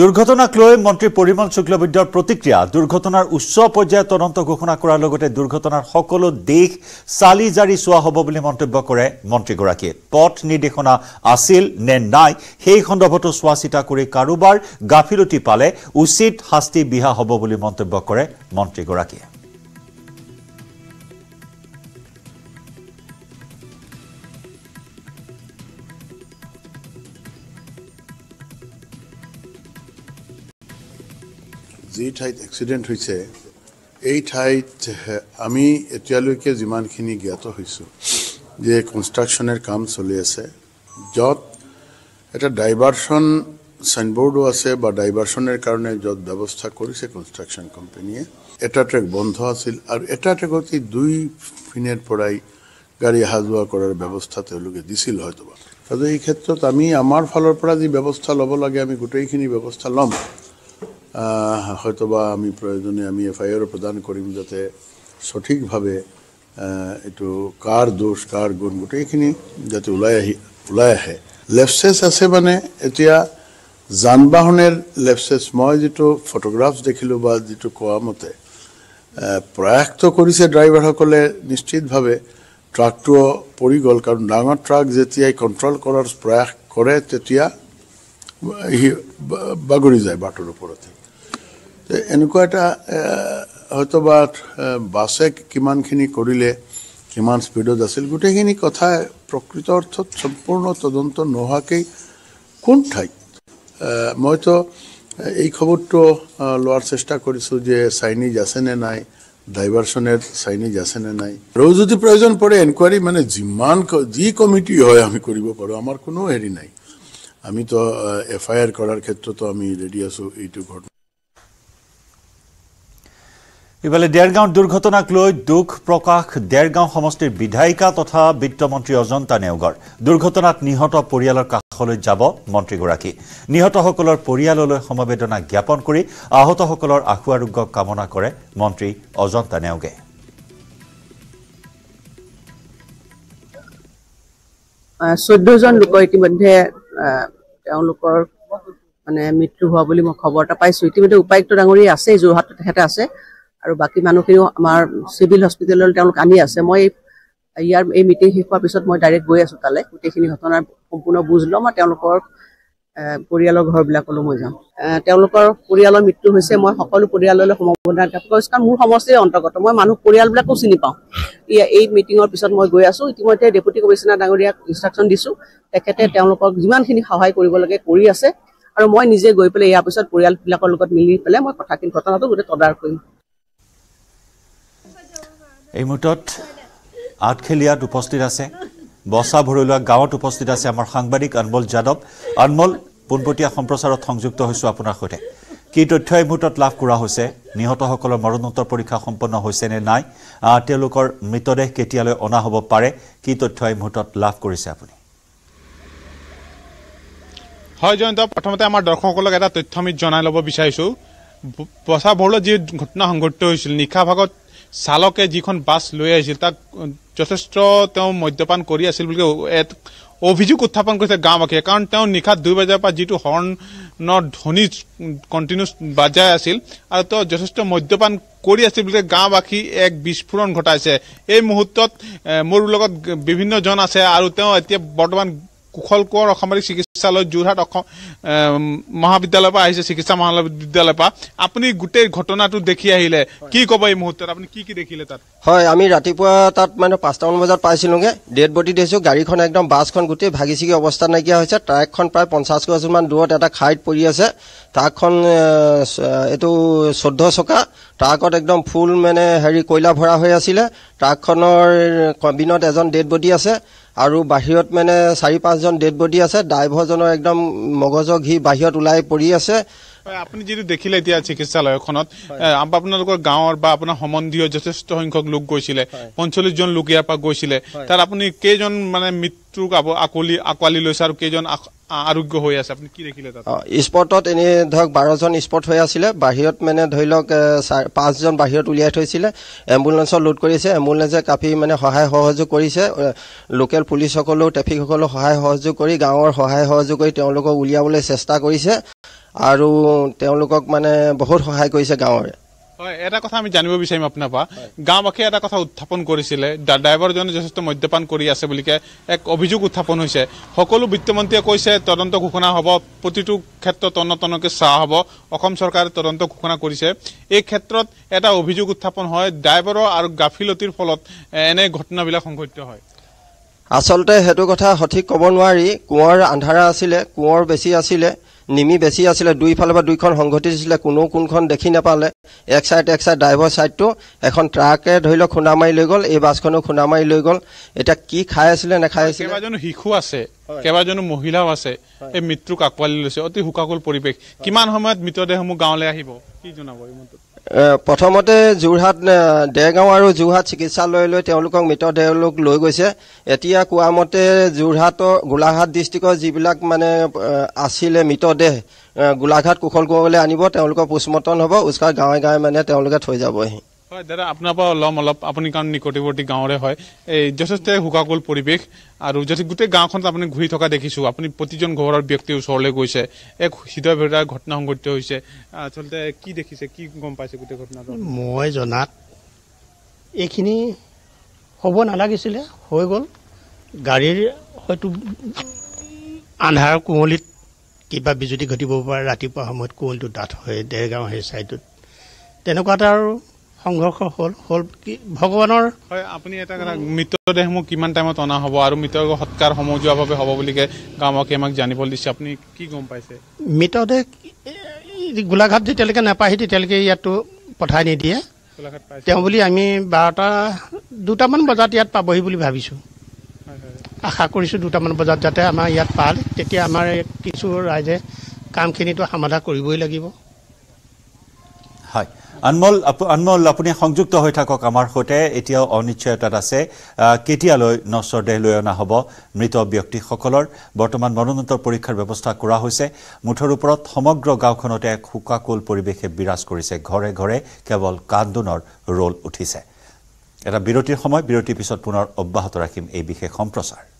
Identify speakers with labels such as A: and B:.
A: দুর্ঘটনাক লৈ মন্ত্রী পরিমল শুক্লবৈদ্যর প্রতিক্রিয়া দুর্ঘটনার উচ্চ পর্যায়ে তদন্ত ঘোষণা করার লগতে দুর্ঘটনার সকল দেশ চালি জারি চা হব বলে মন্তব্য করে মন্ত্রীগুলি পথ নির্দেশনা আছিল নে নাই সেই সন্দর্ভত চোয়া চিতা করে কারোবার গাফিলতি পালে উচিত শাস্তি বিহা হব বলে মন্তব্য করে মন্ত্রীগুলিয়ে
B: যি ঠাইত এক্সিডেণ্ট হৈছে এই ঠাইত আমি এতিয়ালৈকে যিমানখিনি জ্ঞাত হৈছোঁ যে কনষ্ট্ৰাকশ্যনৰ কাম চলি আছে য'ত এটা ডাইভাৰ্চন চাইনবোৰ্ডো আছে বা ডাইভাৰ্চনৰ কাৰণে য'ত ব্যৱস্থা কৰিছে কনষ্ট্ৰাকশ্যন কোম্পানীয়ে এটা ট্ৰেক বন্ধ আছিল আৰু এটা ট্ৰেকত এই দুই পিনেৰ পৰাই গাড়ী অহা যোৱা কৰাৰ ব্যৱস্থা তেওঁলোকে দিছিল হয়তোবা আৰু এই ক্ষেত্ৰত আমি আমাৰ ফালৰ পৰা যি ব্যৱস্থা ল'ব লাগে আমি গোটেইখিনি ব্যৱস্থা ল'ম হয়তো বা আমি প্ৰয়োজনে আমি এফ আই আৰ প্ৰদান কৰিম যাতে সঠিকভাৱে এইটো কাৰ দোষ কাৰ গুণ গোটেইখিনি যাতে ওলাই আহি ওলাই আহে লেপচেছ আছে মানে এতিয়া যান বাহনৰ লেপচেছ মই যিটো ফটোগ্ৰাফছ দেখিলোঁ বা যিটো কোৱা মতে প্ৰয়াসটো কৰিছে ড্ৰাইভাৰসকলে নিশ্চিতভাৱে ট্ৰাকটোও পৰি গ'ল কাৰণ ডাঙৰ ট্ৰাক যেতিয়াই কণ্ট্ৰল কৰাৰ প্ৰয়াস কৰে তেতিয়া সি বাগৰি যায় বাটৰ ওপৰতে এনেকুৱা এটা হয়তো বা বাছে কিমানখিনি কৰিলে কিমান স্পীডত আছিল গোটেইখিনি কথা প্ৰকৃত অৰ্থত সম্পূৰ্ণ তদন্ত নোহোৱাকেই কোন ঠাইত মইতো এই খবৰটো লোৱাৰ চেষ্টা কৰিছোঁ যে চাইনিজ আছেনে নাই ডাইভাৰ্চনের চাইনিজ আছে নে নাই আৰু যদি প্ৰয়োজন পৰে এনকোৱাৰী মানে যিমান যি কমিটি হয় আমি কৰিব পাৰোঁ আমাৰ কোনো হেৰি নাই আমি তো এফ আই আৰ কৰাৰ ক্ষেত্ৰতো আমি ৰেডি আছোঁ এইটো ঘটনা
A: ইফালে দেৰগাঁও দুৰ্ঘটনাক লৈ দুখ প্ৰকাশ দেৰগাঁও সমষ্টিৰ বিধায়িকা তথা বিত্তমন্ত্ৰী অজন্তা নেওগৰ দুৰ্ঘটনাত নিহত পৰিয়ালৰ কাষলৈ যাব মন্ত্ৰীগৰাকী নিহতসকলৰ পৰিয়াললৈ সমবেদনা জ্ঞাপন কৰি আহতসকলৰ আশু আৰোগ্য কামনা কৰে মন্ত্ৰী অজন্তা নেওগে
C: চৈধ্যজন লোকৰ ইতিমধ্যে মানে মৃত্যু হোৱা বুলি মই খবৰ এটা পাইছো ইতিমধ্যে উপায়ুক্ত ডাঙৰি আছে যাটে আছে আৰু বাকী মানুহখিনিও আমাৰ চিভিল হস্পিটেললৈ তেওঁলোক আনি আছে মই ইয়াৰ এই মিটিং শেষ হোৱাৰ পিছত মই ডাইৰেক্ট গৈ আছোঁ তালৈ গোটেইখিনি ঘটনাৰ সম্পূৰ্ণ বুজ ল'ম আৰু তেওঁলোকৰ পৰিয়ালৰ ঘৰবিলাকলৈ মই যাম তেওঁলোকৰ পৰিয়ালৰ মৃত্যু হৈছে মই সকলো পৰিয়াললৈ সমবেদনা জ্ঞাপন কৰিছোঁ কাৰণ মোৰ সমষ্টিৰ অন্তৰ্গত মই মানুহ পৰিয়ালবিলাকো চিনি পাওঁ এই মিটিঙৰ পিছত মই গৈ আছোঁ ইতিমধ্যে ডেপুটি কমিশ্যনাৰ ডাঙৰীয়াক ইনষ্ট্ৰাকশ্যন দিছোঁ তেখেতে তেওঁলোকক যিমানখিনি সহায় কৰিব লাগে কৰি আছে আৰু মই নিজে গৈ পেলাই ইয়াৰ পিছত পৰিয়ালবিলাকৰ লগত মিলি পেলাই মই কথাখিনি ঘটনাটো গোটেই তদাৰ কৰিম
A: এই মুহূৰ্তত আঠখেলীয়াত উপস্থিত আছে বচা ভৰলোৱা গাঁৱত উপস্থিত আছে আমাৰ সাংবাদিক অনমল যাদৱ অনমল পোনপটীয়া সম্প্ৰচাৰত সংযুক্ত হৈছোঁ আপোনাৰ সৈতে কি তথ্য এই মুহূৰ্তত লাভ কৰা হৈছে নিহতসকলৰ মৰণোত্তৰ পৰীক্ষা সম্পন্ন হৈছে নে নাই তেওঁলোকৰ মৃতদেহ কেতিয়ালৈ অনা হ'ব পাৰে কি তথ্য এই মুহূৰ্তত লাভ কৰিছে আপুনি হয় জয়ন্ত প্ৰথমতে আমাৰ
D: দৰ্শকসকলক এটা তথ্য আমি জনাই ল'ব বিচাৰিছোঁ বচা ভৰলোৱা যি ঘটনা সংঘটিত হৈছিল নিশা ভাগত চালকে যিখন বাছ লৈ আহিছিল তাক যথেষ্ট তেওঁ মদ্যপান কৰি আছিল বুলি অভিযোগ উত্থাপন কৰিছে গাঁওবাসীয়ে কাৰণ তেওঁ নিশা দুই বজাৰ পৰা যিটো হৰ্ণৰ ধ্বনি কণ্টিনিউ বাজাই আছিল আৰু তেওঁ যথেষ্ট মদ্যপান কৰি আছিল বুলি গাঁওবাসী এক বিস্ফোৰণ ঘটাইছে এই মুহূৰ্তত মোৰ লগত বিভিন্নজন আছে আৰু তেওঁ এতিয়া বৰ্তমান কুশল কোঁৱৰ অসামৰিক চিকিৎসালয় যোৰহাট অসম মহাবিদ্যালয়ৰ পৰা আহিছে চিকিৎসা মহাবিদ্যালয়ৰ পৰা আপুনি গোটেই ঘটনাটো দেখি আহিলে কি ক'ব এই মুহূৰ্তত আপুনি কি কি দেখিলে তাত
C: হয় আমি ৰাতিপুৱা তাত মানে পাঁচটামান বজাত পাইছিলোগে ডেড বডি দেখিছোঁ গাড়ীখন একদম বাছখন গোটেই ভাগি ছিগি অৱস্থা নাইকিয়া হৈছে ট্ৰাকখন প্ৰায় পঞ্চাছ গজমান দূৰত এটা খাইত পৰি আছে ট্ৰাকখন এইটো চৈধ্য চকা ট্ৰাকত একদম ফুল মানে হেৰি কয়লা ভৰা হৈ আছিলে ট্ৰাকখনৰ কবিনত এজন ডেড বডি আছে আৰু বাহিৰত মানে চাৰি পাঁচজন ডেড বডি আছে ড্ৰাইভাৰজনৰ একদম মগজৰ ঘি বাহিৰত ওলাই পৰি আছে
D: আপুনি যিটো দেখিলে এতিয়া চিকিৎসালয়খনত আপোনালোকৰ গাঁৱৰ বা আপোনাৰ সম্বন্ধীয় যথেষ্ট সংখ্যক লোক গৈছিলে পঞ্চল্লিছজন লোক ইয়াৰ পৰা গৈছিলে তাত আপুনি কেইজন মানে মৃত্যুক আকোৱালি লৈছে আৰু কেইজন আৰোগ্য হৈ আছে আপুনি কি দেখিলে
C: স্পৰ্টত এনেই ধৰক বাৰজন স্পৰ্ট হৈ আছিলে বাহিৰত মানে ধৰি লওক পাঁচজন বাহিৰত উলিয়াই থৈছিলে এম্বুলেঞ্চত লোড কৰিছে এম্বুলেঞ্চে কাফি মানে সহায় সহযোগ কৰিছে লোকেল পুলিচসকলেও ট্ৰেফিকসকলেও সহায় সহযোগ কৰি গাঁৱৰ সহায় সহযোগ কৰি তেওঁলোকক উলিয়াবলৈ চেষ্টা কৰিছে আৰু তেওঁলোকক মানে বহুত সহায় কৰিছে গাঁৱৰে
D: হয় এটা কথা আমি জানিব বিচাৰিম আপোনাৰ পৰা গাঁওবাসীয়ে এটা কথা উত্থাপন কৰিছিলে ড্ৰাইভাৰজনে যথেষ্ট মদ্যপান কৰি আছে বুলি বুলিকে এক অভিযোগ উত্থাপন হৈছে সকলো বিত্তমন্ত্ৰীয়ে কৈছে তদন্ত ঘোষণা হ'ব প্ৰতিটো ক্ষেত্ৰত তন্নতনকৈ চাহ হ'ব অসম চৰকাৰে তদন্ত ঘোষণা কৰিছে এই ক্ষেত্ৰত এটা অভিযোগ উত্থাপন হয় ড্ৰাইভাৰৰ আৰু গাফিলতিৰ ফলত এনে ঘটনাবিলাক সংঘটিত হয়
C: আচলতে সেইটো কথা সঠিক ক'ব নোৱাৰি কোঁৱৰ আন্ধাৰা আছিলে কোঁৱৰ বেছি আছিলে নিমি বেছি আছিলে দুইফালে বা দুইখন সংঘটিছিলে কোনো কোনখন দেখি নাপালে এক ছাইড এক ছাইড ড্ৰাইভৰ ছাইডটো এখন ট্ৰাকে ধৰি লওক খুন্দা মাৰি লৈ গ'ল এই বাছখনো খুন্দা মাৰি লৈ গ'ল এতিয়া কি খাই আছিলে নেখাই আছিলে কেইবাজনো
D: শিশু আছে কেইবাজনো মহিলাও আছে এই মৃত্যুক আঁকোৱালি লৈছে অতি শোকাকুল পৰিৱেশ কিমান সময়ত মৃতদেহসমূহ গাঁৱলৈ আহিব কি জনাব
C: প্ৰথমতে যোৰহাট দেৰগাঁও আৰু যোৰহাট চিকিৎসালয়লৈ তেওঁলোকক মৃতদেহলোক লৈ গৈছে এতিয়া কোৱা মতে যোৰহাটৰ গোলাঘাট ডিষ্ট্ৰিক্টৰ যিবিলাক মানে আছিলে মৃতদেহ গোলাঘাট কুশল কোঁৱৰলৈ আনিব তেওঁলোকৰ পোষ্টমৰ্টম হ'ব উচকাৰ গাঁৱে গাঁৱে মানে তেওঁলোকে থৈ যাবহি
D: হয় দাদা আপোনাৰ পৰা ল'ম অলপ আপুনি কাৰণ নিকটৱৰ্তী গাঁৱৰে হয় এই যথেষ্ট শোকাকুল পৰিৱেশ আৰু যথেষ্ট গোটেই গাঁওখনত আপুনি ঘূৰি থকা দেখিছোঁ আপুনি প্ৰতিজন ঘৰৰ ব্যক্তিৰ ওচৰলৈ গৈছে এক হৃদয় ভেদাৰ ঘটনা সংঘটিত হৈছে আচলতে কি দেখিছে কি গম পাইছে গোটেই ঘটনাটো
A: মই জনাত এইখিনি হ'ব নালাগিছিলে হৈ গ'ল গাড়ীৰ হয়তো আন্ধাৰ কুঁৱলীত কিবা বিজুতি ঘটিব পাৰে ৰাতিপুৱা সময়ত কুঁৱলীটো ডাঠ হয় ডেৰগাঁও সেই ছাইডটোত তেনেকুৱা এটা আৰু সংঘৰ্ষ হ'ল হ'ল
D: কি ভগৱানৰ হয় আপুনি এটা কথা মৃতদেহসমূহ কিমান টাইমত অনা হ'ব আৰু মৃতদেহ সৎকাৰ সমজুৱাভাৱে হ'ব বুলি গাঁওবাসীয়ে আমাক জানিবলৈ দিছে আপুনি কি গম পাইছে
A: মৃতদেহ গোলাঘাট যেতিয়ালৈকে নাপায়হি তেতিয়ালৈকে ইয়াতো পঠাই নিদিয়ে তেওঁ বুলি আমি বাৰটা দুটামান বজাত ইয়াত পাবহি বুলি ভাবিছোঁ আশা কৰিছোঁ দুটামান বজাত যাতে আমাৰ ইয়াত পাল তেতিয়া আমাৰ কিছু ৰাইজে কামখিনিতো সমাধা কৰিবই লাগিব হয় আনমল আনমল আপুনি সংযুক্ত হৈ থাকক আমাৰ সৈতে এতিয়াও অনিশ্চয়তাত আছে কেতিয়ালৈ নশ্বৰ দেহ লৈ অনা হ'ব মৃত ব্যক্তিসকলৰ বৰ্তমান মনোনীত পৰীক্ষাৰ ব্যৱস্থা কৰা হৈছে মুঠৰ ওপৰত সমগ্ৰ গাঁওখনতে এক শোকাকুল পৰিৱেশে বিৰাজ কৰিছে ঘৰে ঘৰে কেৱল কান্দোনৰ ৰোল উঠিছে এটা বিৰতিৰ সময় বিৰতিৰ পিছত পুনৰ অব্যাহত ৰাখিম এই বিশেষ সম্প্ৰচাৰ